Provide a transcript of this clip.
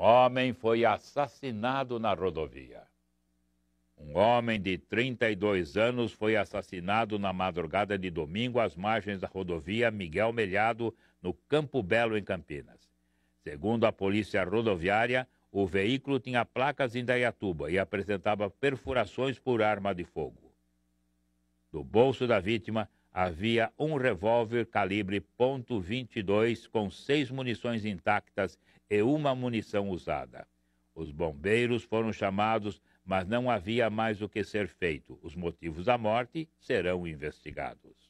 homem foi assassinado na rodovia. Um homem de 32 anos foi assassinado na madrugada de domingo às margens da rodovia Miguel Melhado, no Campo Belo, em Campinas. Segundo a polícia rodoviária, o veículo tinha placas em Dayatuba e apresentava perfurações por arma de fogo. Do bolso da vítima havia um revólver calibre .22 com seis munições intactas e uma munição usada. Os bombeiros foram chamados, mas não havia mais o que ser feito. Os motivos da morte serão investigados.